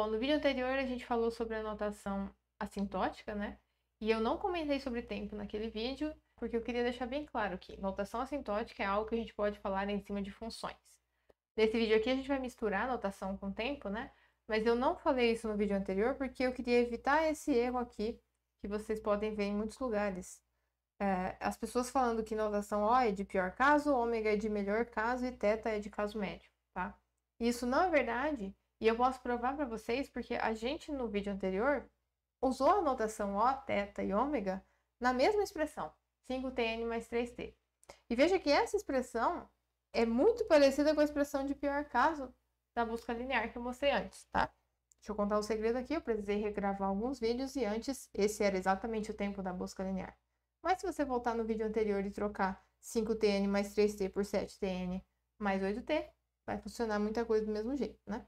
Bom, no vídeo anterior a gente falou sobre a notação assintótica, né? E eu não comentei sobre tempo naquele vídeo, porque eu queria deixar bem claro que notação assintótica é algo que a gente pode falar em cima de funções. Nesse vídeo aqui a gente vai misturar notação com tempo, né? Mas eu não falei isso no vídeo anterior porque eu queria evitar esse erro aqui que vocês podem ver em muitos lugares. É, as pessoas falando que notação O é de pior caso, ômega é de melhor caso e teta é de caso médio, tá? Isso não é verdade e eu posso provar para vocês porque a gente no vídeo anterior usou a notação O, θ e ômega na mesma expressão, 5tn mais 3t. E veja que essa expressão é muito parecida com a expressão de pior caso da busca linear que eu mostrei antes, tá? Deixa eu contar um segredo aqui, eu precisei regravar alguns vídeos e antes esse era exatamente o tempo da busca linear. Mas se você voltar no vídeo anterior e trocar 5tn mais 3t por 7tn mais 8t, vai funcionar muita coisa do mesmo jeito, né?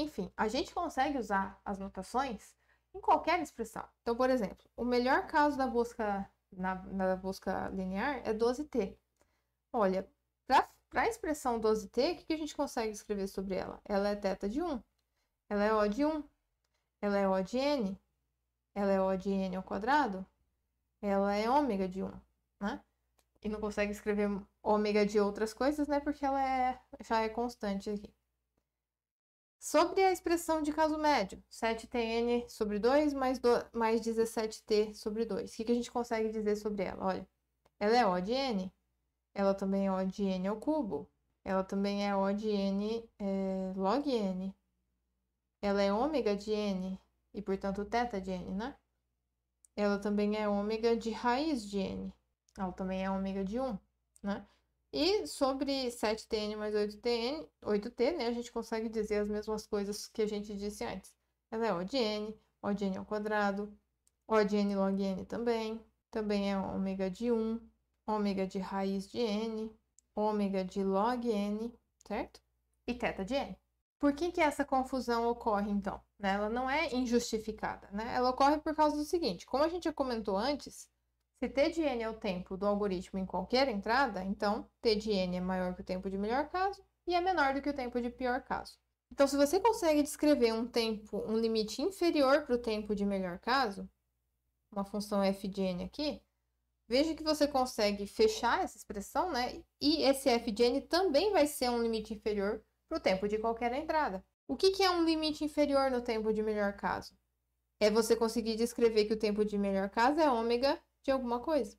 Enfim, a gente consegue usar as notações em qualquer expressão. Então, por exemplo, o melhor caso da busca na, na busca linear é 12t. Olha, para a expressão 12t, o que, que a gente consegue escrever sobre ela? Ela é θ de 1, ela é O de 1, ela é O de n, ela é O de n ao quadrado, ela é ômega de 1, né? E não consegue escrever ômega de outras coisas, né? Porque ela é, já é constante aqui. Sobre a expressão de caso médio, 7tn sobre 2 mais, do, mais 17t sobre 2. O que, que a gente consegue dizer sobre ela? Olha, ela é O de n, ela também é O de n ao cubo, ela também é O de n é, log n, ela é ômega de n e, portanto, teta de n, né? Ela também é ômega de raiz de n, ela também é ômega de 1, né? E sobre 7TN mais 8TN, 8T, né, a gente consegue dizer as mesmas coisas que a gente disse antes. Ela é O de N, O de N ao quadrado, O de N log N também, também é ômega de 1, ômega de raiz de N, ômega de log N, certo? E θ de N. Por que, que essa confusão ocorre, então? Né, ela não é injustificada, né? Ela ocorre por causa do seguinte, como a gente já comentou antes, se t de n é o tempo do algoritmo em qualquer entrada, então t de n é maior que o tempo de melhor caso e é menor do que o tempo de pior caso. Então, se você consegue descrever um tempo, um limite inferior para o tempo de melhor caso, uma função f de n aqui, veja que você consegue fechar essa expressão, né? E esse f de n também vai ser um limite inferior para o tempo de qualquer entrada. O que, que é um limite inferior no tempo de melhor caso? É você conseguir descrever que o tempo de melhor caso é ômega de alguma coisa,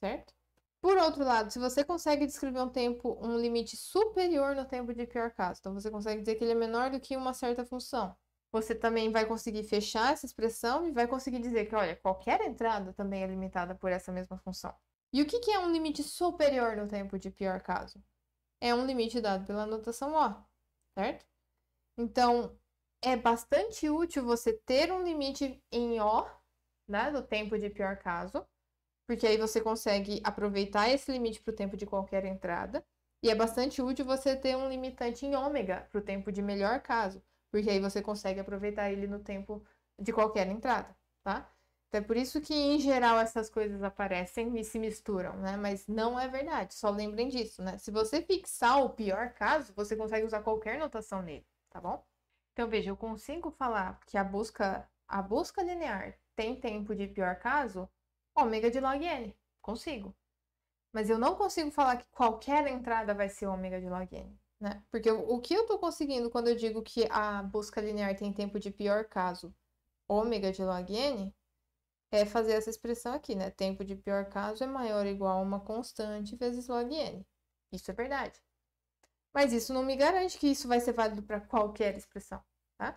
certo? Por outro lado, se você consegue descrever um tempo, um limite superior no tempo de pior caso, então você consegue dizer que ele é menor do que uma certa função. Você também vai conseguir fechar essa expressão e vai conseguir dizer que, olha, qualquer entrada também é limitada por essa mesma função. E o que, é um limite superior no tempo de pior caso? É um limite dado pela notação O, certo? Então, é bastante útil você ter um limite em O né, do tempo de pior caso, porque aí você consegue aproveitar esse limite para o tempo de qualquer entrada. E é bastante útil você ter um limitante em ômega para o tempo de melhor caso, porque aí você consegue aproveitar ele no tempo de qualquer entrada, tá? Então é por isso que, em geral, essas coisas aparecem e se misturam, né? Mas não é verdade, só lembrem disso, né? Se você fixar o pior caso, você consegue usar qualquer notação nele, tá bom? Então veja, eu consigo falar que a busca, a busca linear tem tempo de pior caso, ômega de log n. Consigo. Mas eu não consigo falar que qualquer entrada vai ser ômega de log n. Né? Porque o que eu estou conseguindo quando eu digo que a busca linear tem tempo de pior caso ômega de log n é fazer essa expressão aqui, né? Tempo de pior caso é maior ou igual a uma constante vezes log n. Isso é verdade. Mas isso não me garante que isso vai ser válido para qualquer expressão, tá?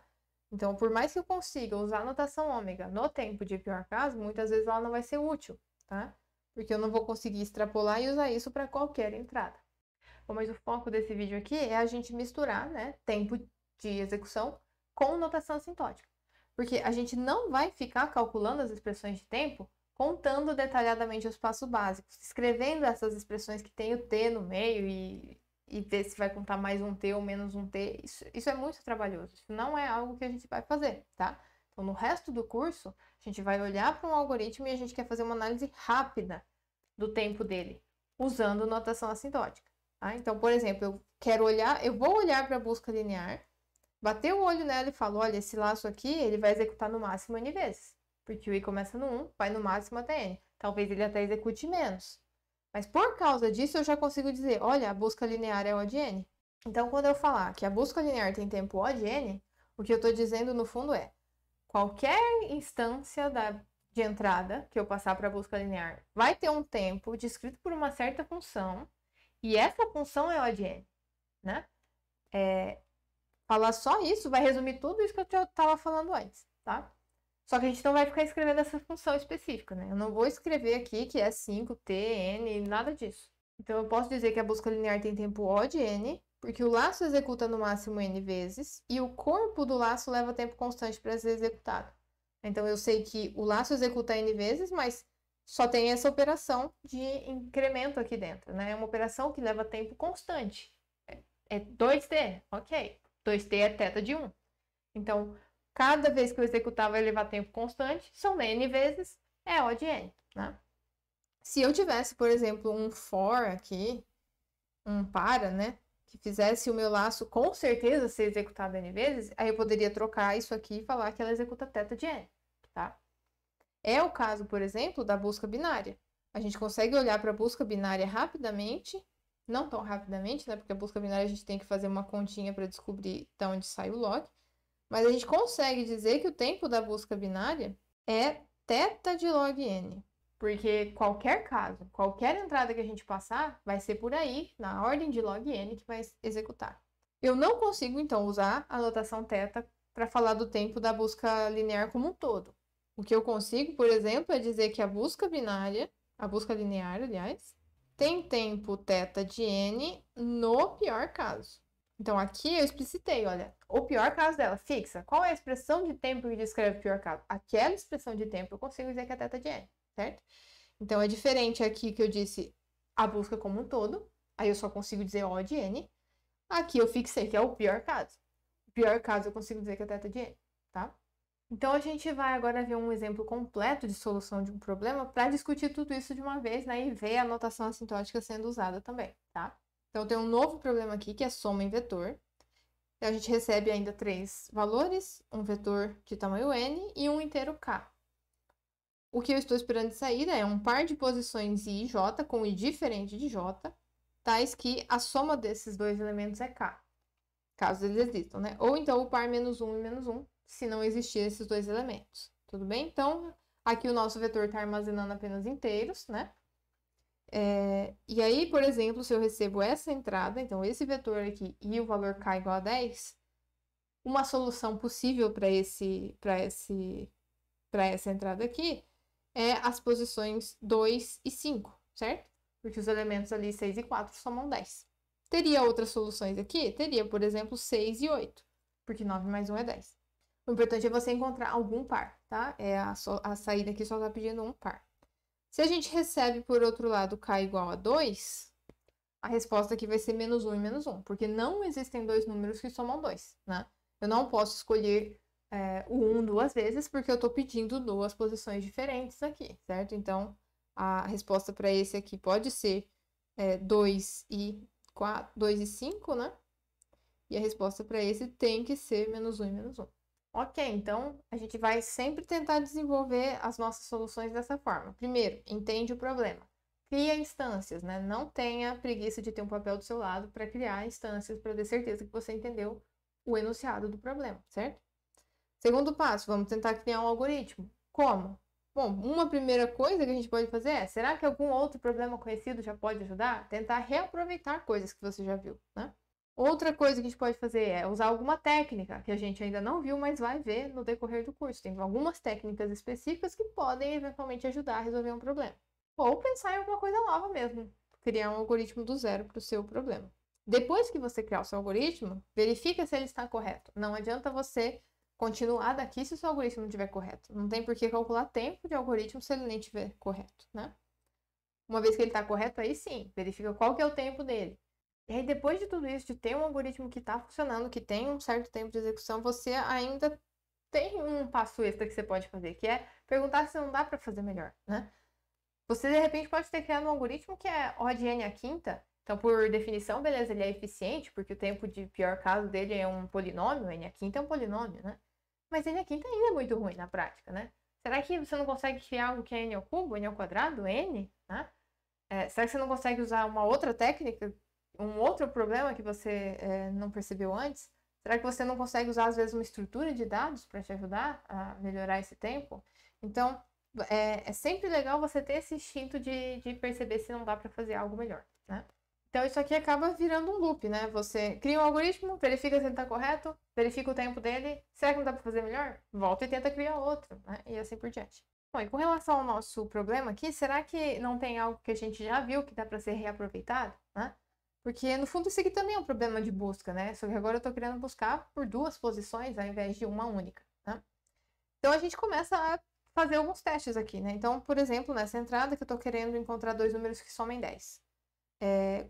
Então, por mais que eu consiga usar a notação ômega no tempo de pior caso, muitas vezes ela não vai ser útil, tá? Porque eu não vou conseguir extrapolar e usar isso para qualquer entrada. Bom, mas o foco desse vídeo aqui é a gente misturar, né, tempo de execução com notação sintótica. Porque a gente não vai ficar calculando as expressões de tempo contando detalhadamente os passos básicos, escrevendo essas expressões que tem o T no meio e e ver se vai contar mais um T ou menos um T, isso, isso é muito trabalhoso. Isso não é algo que a gente vai fazer, tá? Então, no resto do curso, a gente vai olhar para um algoritmo e a gente quer fazer uma análise rápida do tempo dele, usando notação assintótica Tá? Então, por exemplo, eu quero olhar, eu vou olhar para a busca linear, bater o olho nela e falo, olha, esse laço aqui, ele vai executar no máximo N vezes. Porque o i começa no 1, vai no máximo até N. Talvez ele até execute menos. Mas por causa disso, eu já consigo dizer, olha, a busca linear é o de n. Então, quando eu falar que a busca linear tem tempo o de n, o que eu estou dizendo no fundo é, qualquer instância da, de entrada que eu passar para a busca linear vai ter um tempo descrito por uma certa função, e essa função é o de n, né? É, falar só isso vai resumir tudo isso que eu estava falando antes, tá? Só que a gente não vai ficar escrevendo essa função específica, né? Eu não vou escrever aqui que é 5, t, n, nada disso. Então, eu posso dizer que a busca linear tem tempo O de n, porque o laço executa no máximo n vezes, e o corpo do laço leva tempo constante para ser executado. Então, eu sei que o laço executa n vezes, mas só tem essa operação de incremento aqui dentro, né? É uma operação que leva tempo constante. É 2t, é ok. 2t é θ de 1. Então, Cada vez que eu executar vai levar tempo constante, são n vezes, é O de n, né? Se eu tivesse, por exemplo, um for aqui, um para, né? Que fizesse o meu laço com certeza ser executado n vezes, aí eu poderia trocar isso aqui e falar que ela executa teta de n, tá? É o caso, por exemplo, da busca binária. A gente consegue olhar para a busca binária rapidamente, não tão rapidamente, né? Porque a busca binária a gente tem que fazer uma continha para descobrir de onde sai o log. Mas a gente consegue dizer que o tempo da busca binária é θ de log n. Porque qualquer caso, qualquer entrada que a gente passar, vai ser por aí, na ordem de log n, que vai executar. Eu não consigo, então, usar a notação θ para falar do tempo da busca linear como um todo. O que eu consigo, por exemplo, é dizer que a busca binária, a busca linear, aliás, tem tempo θ de n no pior caso. Então aqui eu explicitei, olha, o pior caso dela, fixa. Qual é a expressão de tempo que descreve o pior caso? Aquela expressão de tempo eu consigo dizer que é teta de n, certo? Então é diferente aqui que eu disse a busca como um todo, aí eu só consigo dizer O de n. Aqui eu fixei que é o pior caso. O pior caso eu consigo dizer que é teta de n, tá? Então a gente vai agora ver um exemplo completo de solução de um problema para discutir tudo isso de uma vez, né? E ver a notação assintótica sendo usada também, tá? Então, tem um novo problema aqui, que é soma em vetor. Então, a gente recebe ainda três valores, um vetor de tamanho n e um inteiro k. O que eu estou esperando de saída é um par de posições i e j com i diferente de j, tais que a soma desses dois elementos é k, caso eles existam, né? Ou então o par menos 1 e menos 1, se não existir esses dois elementos, tudo bem? Então, aqui o nosso vetor está armazenando apenas inteiros, né? É, e aí, por exemplo, se eu recebo essa entrada, então esse vetor aqui e o valor k igual a 10, uma solução possível para esse, para esse, para essa entrada aqui é as posições 2 e 5, certo? Porque os elementos ali 6 e 4 somam 10. Teria outras soluções aqui? Teria, por exemplo, 6 e 8, porque 9 mais 1 é 10. O importante é você encontrar algum par, tá? É a, so, a saída aqui só está pedindo um par. Se a gente recebe, por outro lado, k igual a 2, a resposta aqui vai ser menos 1 e menos 1, porque não existem dois números que somam 2, né? Eu não posso escolher é, o 1 duas vezes, porque eu estou pedindo duas posições diferentes aqui, certo? Então, a resposta para esse aqui pode ser é, 2 e 4, 2 e 5, né? E a resposta para esse tem que ser menos 1 e menos 1. Ok, então a gente vai sempre tentar desenvolver as nossas soluções dessa forma. Primeiro, entende o problema. Cria instâncias, né? Não tenha preguiça de ter um papel do seu lado para criar instâncias para ter certeza que você entendeu o enunciado do problema, certo? Segundo passo, vamos tentar criar um algoritmo. Como? Bom, uma primeira coisa que a gente pode fazer é: será que algum outro problema conhecido já pode ajudar? Tentar reaproveitar coisas que você já viu, né? Outra coisa que a gente pode fazer é usar alguma técnica que a gente ainda não viu, mas vai ver no decorrer do curso. Tem algumas técnicas específicas que podem eventualmente ajudar a resolver um problema. Ou pensar em alguma coisa nova mesmo, criar um algoritmo do zero para o seu problema. Depois que você criar o seu algoritmo, verifica se ele está correto. Não adianta você continuar daqui se o seu algoritmo não estiver correto. Não tem por que calcular tempo de algoritmo se ele nem estiver correto, né? Uma vez que ele está correto, aí sim, verifica qual que é o tempo dele. E aí, depois de tudo isso, de ter um algoritmo que está funcionando, que tem um certo tempo de execução, você ainda tem um passo extra que você pode fazer, que é perguntar se não dá para fazer melhor, né? Você, de repente, pode ter criado um algoritmo que é de n a quinta, então, por definição, beleza, ele é eficiente, porque o tempo de pior caso dele é um polinômio, n a quinta é um polinômio, né? Mas n a quinta ainda é muito ruim na prática, né? Será que você não consegue criar algo que é n ao cubo, n ao quadrado, n, né? É, será que você não consegue usar uma outra técnica um outro problema que você é, não percebeu antes? Será que você não consegue usar, às vezes, uma estrutura de dados para te ajudar a melhorar esse tempo? Então, é, é sempre legal você ter esse instinto de, de perceber se não dá para fazer algo melhor, né? Então, isso aqui acaba virando um loop, né? Você cria um algoritmo, verifica se ele está correto, verifica o tempo dele. Será que não dá para fazer melhor? Volta e tenta criar outro, né? E assim por diante. Bom, e com relação ao nosso problema aqui, será que não tem algo que a gente já viu que dá para ser reaproveitado? Né? Porque no fundo isso aqui também é um problema de busca, né? Só que agora eu estou querendo buscar por duas posições ao invés de uma única, né? Então a gente começa a fazer alguns testes aqui, né? Então, por exemplo, nessa entrada que eu estou querendo encontrar dois números que somem 10. É...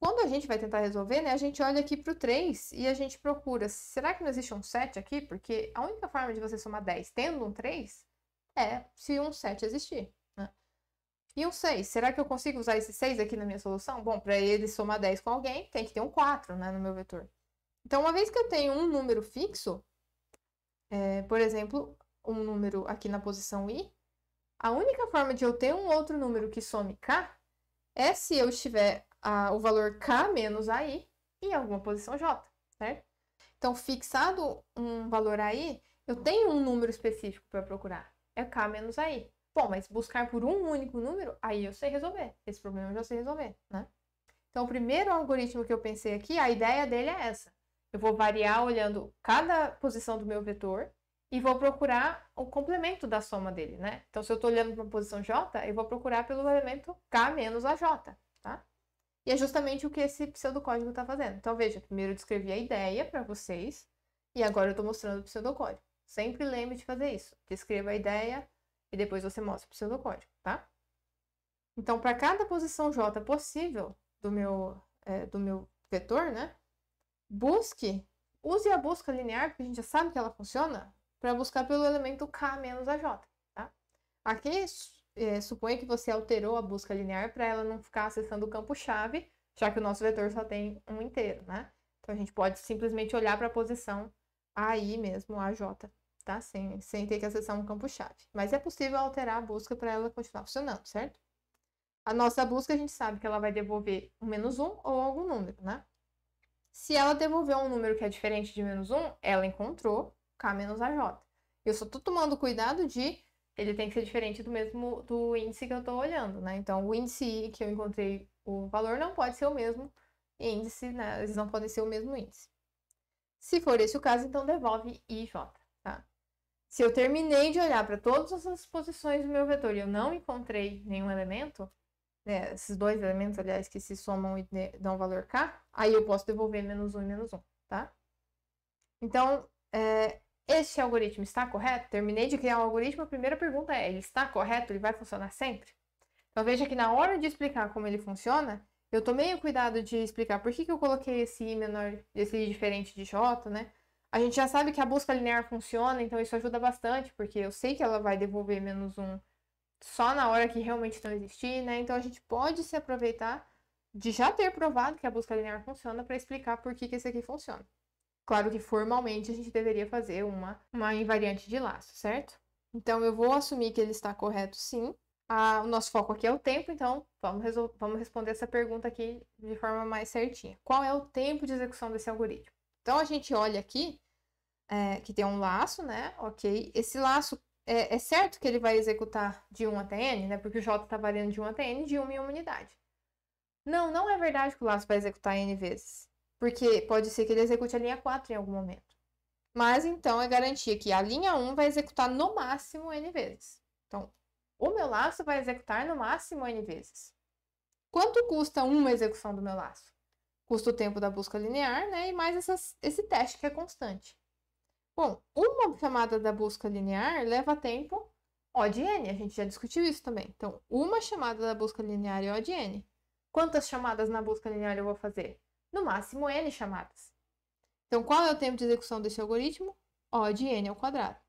Quando a gente vai tentar resolver, né, a gente olha aqui para o 3 e a gente procura, será que não existe um 7 aqui? Porque a única forma de você somar 10 tendo um 3 é se um 7 existir. E um 6, será que eu consigo usar esse 6 aqui na minha solução? Bom, para ele somar 10 com alguém, tem que ter um 4 né, no meu vetor. Então, uma vez que eu tenho um número fixo, é, por exemplo, um número aqui na posição i, a única forma de eu ter um outro número que some k é se eu estiver a, o valor k menos i em alguma posição j, certo? Então, fixado um valor aí, eu tenho um número específico para procurar, é k menos i Bom, mas buscar por um único número, aí eu sei resolver. Esse problema eu já sei resolver, né? Então, o primeiro algoritmo que eu pensei aqui, a ideia dele é essa. Eu vou variar olhando cada posição do meu vetor e vou procurar o complemento da soma dele, né? Então, se eu estou olhando para uma posição j, eu vou procurar pelo elemento k menos a j, tá? E é justamente o que esse pseudocódigo está fazendo. Então, veja, primeiro eu descrevi a ideia para vocês e agora eu estou mostrando o pseudocódigo. Sempre lembre de fazer isso. Descreva a ideia, e depois você mostra o pseudocódigo, tá? Então, para cada posição J possível do meu, é, do meu vetor, né? Busque, use a busca linear, porque a gente já sabe que ela funciona, para buscar pelo elemento K menos a J, tá? Aqui, é, suponha que você alterou a busca linear para ela não ficar acessando o campo-chave, já que o nosso vetor só tem um inteiro, né? Então, a gente pode simplesmente olhar para a posição aí mesmo, a J tá? Sem, sem ter que acessar um campo-chave. Mas é possível alterar a busca para ela continuar funcionando, certo? A nossa busca, a gente sabe que ela vai devolver um menos um ou algum número, né? Se ela devolver um número que é diferente de menos um, ela encontrou K menos AJ. Eu só estou tomando cuidado de ele tem que ser diferente do mesmo do índice que eu estou olhando, né? Então, o índice que eu encontrei o valor não pode ser o mesmo índice, né? Eles não podem ser o mesmo índice. Se for esse o caso, então devolve IJ. Se eu terminei de olhar para todas as posições do meu vetor e eu não encontrei nenhum elemento, né, esses dois elementos, aliás, que se somam e dão valor k, aí eu posso devolver menos 1 e menos 1, tá? Então, é, este algoritmo está correto? Terminei de criar o um algoritmo, a primeira pergunta é, ele está correto? Ele vai funcionar sempre? Então, veja que na hora de explicar como ele funciona, eu tomei o cuidado de explicar por que, que eu coloquei esse i menor, esse i diferente de j, né? A gente já sabe que a busca linear funciona, então isso ajuda bastante, porque eu sei que ela vai devolver menos um só na hora que realmente não existir, né? Então a gente pode se aproveitar de já ter provado que a busca linear funciona para explicar por que, que esse aqui funciona. Claro que formalmente a gente deveria fazer uma, uma invariante de laço, certo? Então eu vou assumir que ele está correto sim. Ah, o nosso foco aqui é o tempo, então vamos, vamos responder essa pergunta aqui de forma mais certinha. Qual é o tempo de execução desse algoritmo? Então, a gente olha aqui é, que tem um laço, né? Ok. Esse laço é, é, certo que ele vai executar de 1 até n, né? Porque o J está variando de 1 até n de 1 em uma unidade. Não, não é verdade que o laço vai executar n vezes. Porque pode ser que ele execute a linha 4 em algum momento. Mas então é garantia que a linha 1 vai executar no máximo n vezes. Então, o meu laço vai executar no máximo n vezes. Quanto custa uma execução do meu laço? custa o tempo da busca linear, né? E mais essas, esse teste que é constante. Bom, uma chamada da busca linear leva tempo O de n, a gente já discutiu isso também. Então, uma chamada da busca linear é O de n. Quantas chamadas na busca linear eu vou fazer? No máximo n chamadas. Então, qual é o tempo de execução desse algoritmo? O de n ao quadrado.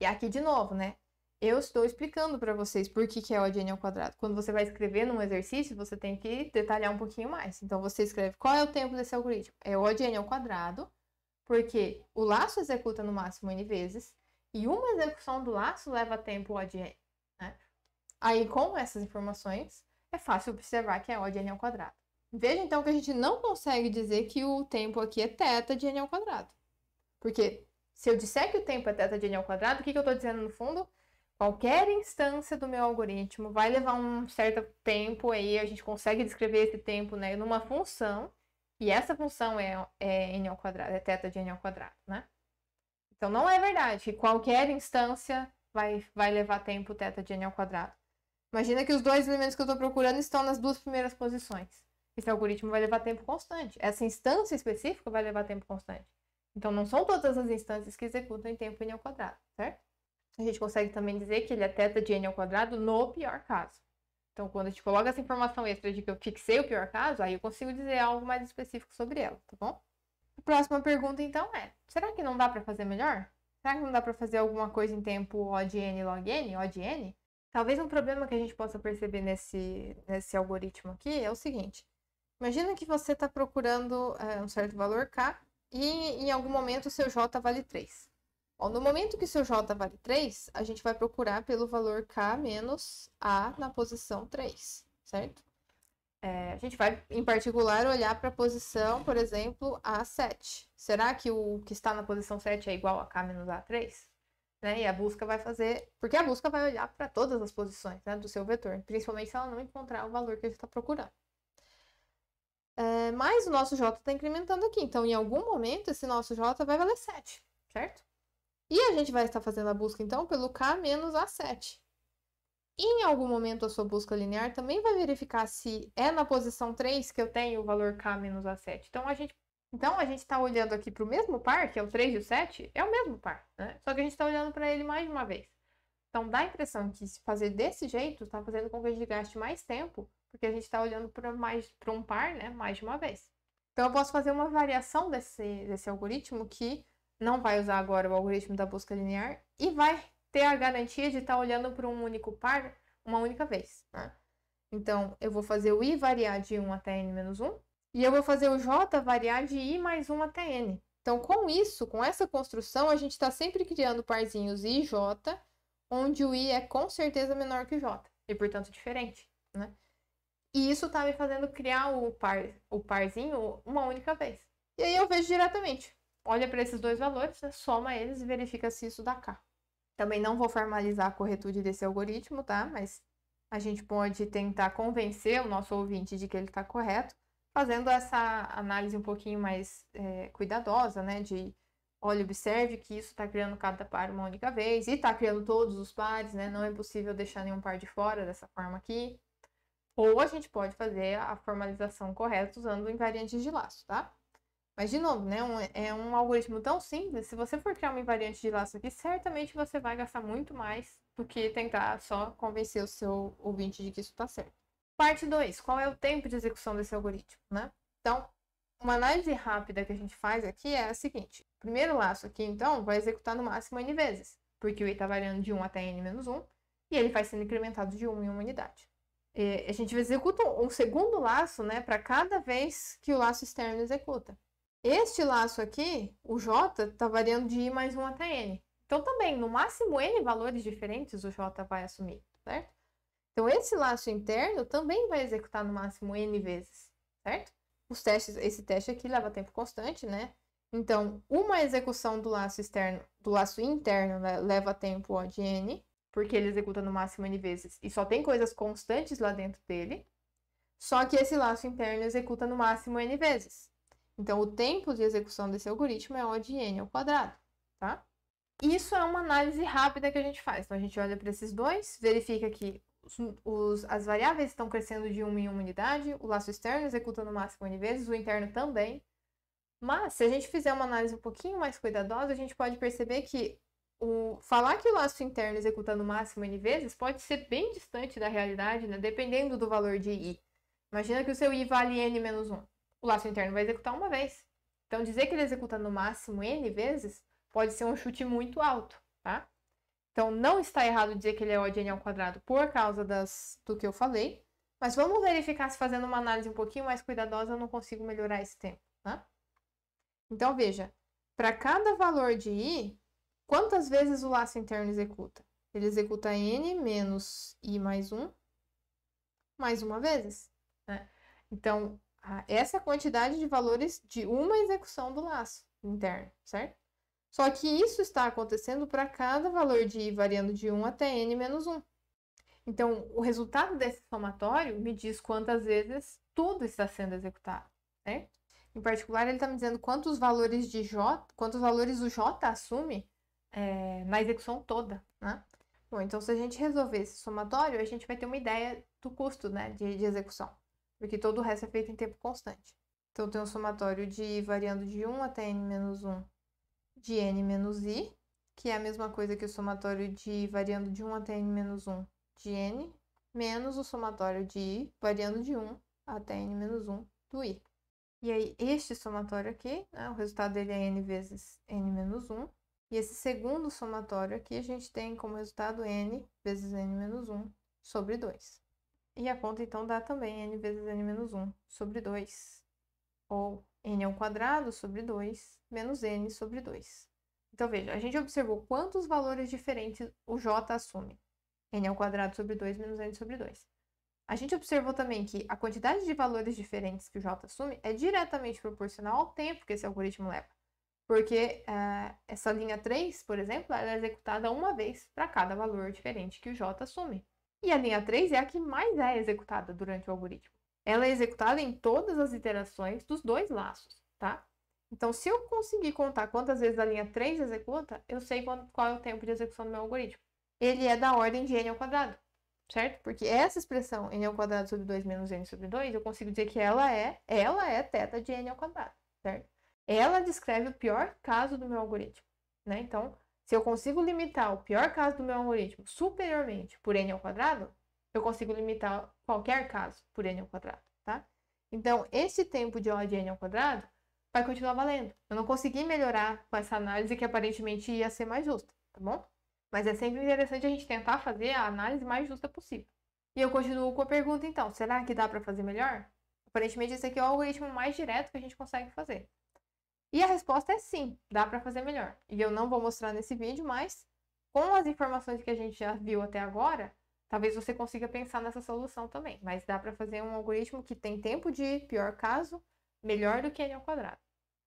E aqui de novo, né? eu estou explicando para vocês por que, que é odd n ao quadrado. Quando você vai escrever num exercício, você tem que detalhar um pouquinho mais. Então, você escreve qual é o tempo desse algoritmo. É odd n ao quadrado, porque o laço executa no máximo n vezes, e uma execução do laço leva tempo odd n. Né? Aí, com essas informações, é fácil observar que é odd n ao quadrado. Veja, então, que a gente não consegue dizer que o tempo aqui é θ de n ao quadrado. Porque se eu disser que o tempo é θ de n ao quadrado, o que, que eu estou dizendo no fundo? qualquer instância do meu algoritmo vai levar um certo tempo aí, a gente consegue descrever esse tempo né, numa função, e essa função é, é n ao quadrado, é teta de n ao quadrado, né? Então não é verdade que qualquer instância vai, vai levar tempo teta de n ao quadrado. Imagina que os dois elementos que eu estou procurando estão nas duas primeiras posições. Esse algoritmo vai levar tempo constante. Essa instância específica vai levar tempo constante. Então não são todas as instâncias que executam em tempo n ao quadrado, certo? a gente consegue também dizer que ele é teta de n ao quadrado no pior caso. Então, quando a gente coloca essa informação extra de que eu fixei o pior caso, aí eu consigo dizer algo mais específico sobre ela, tá bom? A próxima pergunta, então, é: será que não dá para fazer melhor? Será que não dá para fazer alguma coisa em tempo O de n log n, O de n? Talvez um problema que a gente possa perceber nesse, nesse algoritmo aqui é o seguinte. Imagina que você está procurando é, um certo valor k e em algum momento o seu j vale 3 no momento que seu J vale 3, a gente vai procurar pelo valor K menos A na posição 3, certo? É, a gente vai, em particular, olhar para a posição, por exemplo, A7. Será que o que está na posição 7 é igual a K menos A3? Né? E a busca vai fazer... Porque a busca vai olhar para todas as posições né, do seu vetor, principalmente se ela não encontrar o valor que a gente está procurando. É, mas o nosso J está incrementando aqui, então em algum momento esse nosso J vai valer 7, certo? E a gente vai estar fazendo a busca, então, pelo K menos A7. E em algum momento a sua busca linear também vai verificar se é na posição 3 que eu tenho o valor K menos A7. Então, a gente então, a gente está olhando aqui para o mesmo par, que é o 3 e o 7, é o mesmo par, né? Só que a gente está olhando para ele mais de uma vez. Então, dá a impressão que se fazer desse jeito está fazendo com que a gente gaste mais tempo, porque a gente está olhando para um par né, mais de uma vez. Então, eu posso fazer uma variação desse, desse algoritmo que não vai usar agora o algoritmo da busca linear e vai ter a garantia de estar tá olhando para um único par uma única vez. Né? Então, eu vou fazer o i variar de 1 até n menos 1 e eu vou fazer o j variar de i mais 1 até n. Então, com isso, com essa construção, a gente está sempre criando parzinhos i e j, onde o i é com certeza menor que o j e, portanto, diferente. Né? E isso está me fazendo criar o, par, o parzinho uma única vez. E aí eu vejo diretamente olha para esses dois valores, né, soma eles e verifica se isso dá K. Também não vou formalizar a corretude desse algoritmo, tá? Mas a gente pode tentar convencer o nosso ouvinte de que ele está correto, fazendo essa análise um pouquinho mais é, cuidadosa, né? De olha, observe que isso está criando cada par uma única vez e está criando todos os pares, né? Não é possível deixar nenhum par de fora dessa forma aqui. Ou a gente pode fazer a formalização correta usando invariantes de laço, tá? Mas, de novo, né, um, é um algoritmo tão simples, se você for criar uma invariante de laço aqui, certamente você vai gastar muito mais do que tentar só convencer o seu ouvinte de que isso está certo. Parte 2, qual é o tempo de execução desse algoritmo, né? Então, uma análise rápida que a gente faz aqui é a seguinte. O primeiro laço aqui, então, vai executar no máximo n vezes, porque o i está variando de 1 até n-1, menos e ele vai sendo incrementado de 1 em uma unidade. E é, a gente executa um segundo laço, né, para cada vez que o laço externo executa. Este laço aqui, o J, está variando de I mais 1 até N. Então, também, no máximo N valores diferentes, o J vai assumir, certo? Então, esse laço interno também vai executar no máximo N vezes, certo? Os testes, esse teste aqui leva tempo constante, né? Então, uma execução do laço externo, do laço interno né, leva tempo ó, de N, porque ele executa no máximo N vezes e só tem coisas constantes lá dentro dele. Só que esse laço interno executa no máximo N vezes. Então, o tempo de execução desse algoritmo é O de n ao quadrado, tá? Isso é uma análise rápida que a gente faz. Então, a gente olha para esses dois, verifica que os, as variáveis estão crescendo de uma em uma unidade, o laço externo executa no máximo n vezes, o interno também. Mas, se a gente fizer uma análise um pouquinho mais cuidadosa, a gente pode perceber que o, falar que o laço interno executa no máximo n vezes pode ser bem distante da realidade, né? dependendo do valor de i. Imagina que o seu i vale n menos 1 o laço interno vai executar uma vez. Então, dizer que ele executa no máximo N vezes pode ser um chute muito alto, tá? Então, não está errado dizer que ele é O de N ao quadrado por causa das, do que eu falei. Mas vamos verificar se fazendo uma análise um pouquinho mais cuidadosa eu não consigo melhorar esse tempo, tá? Então, veja, para cada valor de i, quantas vezes o laço interno executa? Ele executa n menos i mais 1 mais uma vezes, né? Então, ah, essa é quantidade de valores de uma execução do laço interno, certo? Só que isso está acontecendo para cada valor de i variando de 1 até n menos 1. Então, o resultado desse somatório me diz quantas vezes tudo está sendo executado, né? Em particular, ele está me dizendo quantos valores de j, quantos valores o j assume é, na execução toda, né? Bom, então se a gente resolver esse somatório, a gente vai ter uma ideia do custo, né, de, de execução porque todo o resto é feito em tempo constante. Então, tem um somatório de i variando de 1 até n-1 menos de n-i, menos que é a mesma coisa que o somatório de i variando de 1 até n-1 menos de n, menos o somatório de i variando de 1 até n-1 menos do i. E aí, este somatório aqui, né, o resultado dele é n vezes n-1. menos E esse segundo somatório aqui, a gente tem como resultado n vezes n-1 menos sobre 2. E a conta, então, dá também n vezes n menos 1 sobre 2, ou n ao quadrado sobre 2 menos n sobre 2. Então, veja, a gente observou quantos valores diferentes o j assume. n ao quadrado sobre 2 menos n sobre 2. A gente observou também que a quantidade de valores diferentes que o j assume é diretamente proporcional ao tempo que esse algoritmo leva. Porque uh, essa linha 3, por exemplo, ela é executada uma vez para cada valor diferente que o j assume. E a linha 3 é a que mais é executada durante o algoritmo. Ela é executada em todas as iterações dos dois laços, tá? Então, se eu conseguir contar quantas vezes a linha 3 executa, eu sei qual é o tempo de execução do meu algoritmo. Ele é da ordem de n ao quadrado, certo? Porque essa expressão n ao quadrado sobre 2 menos n sobre 2, eu consigo dizer que ela é, ela é θ de n ao quadrado, certo? Ela descreve o pior caso do meu algoritmo, né? Então, se eu consigo limitar o pior caso do meu algoritmo superiormente por n ao quadrado, eu consigo limitar qualquer caso por n ao quadrado, tá? Então, esse tempo de O de n ao quadrado vai continuar valendo. Eu não consegui melhorar com essa análise que aparentemente ia ser mais justa, tá bom? Mas é sempre interessante a gente tentar fazer a análise mais justa possível. E eu continuo com a pergunta então, será que dá para fazer melhor? Aparentemente esse aqui é o algoritmo mais direto que a gente consegue fazer. E a resposta é sim, dá para fazer melhor. E eu não vou mostrar nesse vídeo, mas com as informações que a gente já viu até agora, talvez você consiga pensar nessa solução também. Mas dá para fazer um algoritmo que tem tempo de pior caso melhor do que n ao quadrado.